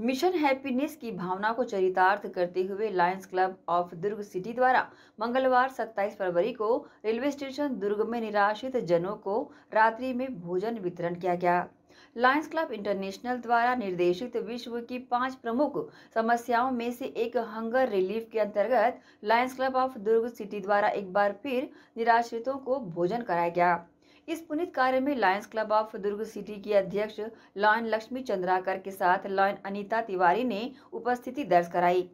mission happiness की भावना को चरितार्थ करते हुए Lions Club of Durg city द्वारा मंगलवार 27 फरवरी को रेलवे स्टेशन दुर्ग में निराश्रित जनों को रात्रि में भोजन वितरण किया गया लायंस क्लब इंटरनेशनल द्वारा निर्देशित विश्व की पांच प्रमुख समस्याओं में से एक हंगर रिलीफ के अंतर्गत Lions Club of Durg city द्वारा एक बार फिर निराश्रितों को भोजन कराया गया इस पुनित कार्य में Lions Club of Durg city की अध्यक्ष लॉयन लक्ष्मी चंद्राकर के साथ लॉयन अनीता तिवारी ने उपस्थिति दर्ज कराई